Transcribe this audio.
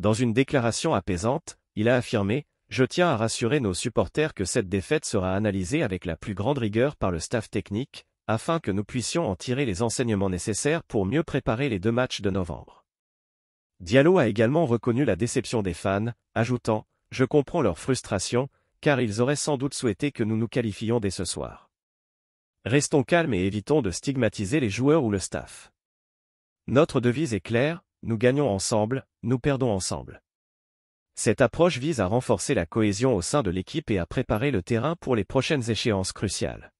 Dans une déclaration apaisante, il a affirmé Je tiens à rassurer nos supporters que cette défaite sera analysée avec la plus grande rigueur par le staff technique, afin que nous puissions en tirer les enseignements nécessaires pour mieux préparer les deux matchs de novembre. Diallo a également reconnu la déception des fans, ajoutant Je comprends leur frustration, car ils auraient sans doute souhaité que nous nous qualifions dès ce soir. Restons calmes et évitons de stigmatiser les joueurs ou le staff. Notre devise est claire, nous gagnons ensemble, nous perdons ensemble. Cette approche vise à renforcer la cohésion au sein de l'équipe et à préparer le terrain pour les prochaines échéances cruciales.